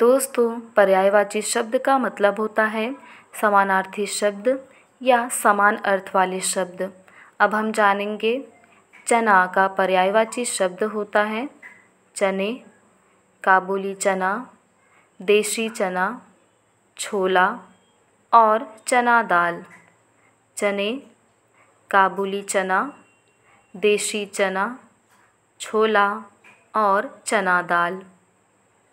दोस्तों पर्यायवाची शब्द का मतलब होता है समानार्थी शब्द या समान अर्थ वाले शब्द अब हम जानेंगे चना का पर्यायवाची शब्द होता है चने काबुली चना देशी चना छोला और चना दाल चने काबुली चना देशी चना छोला और चना दाल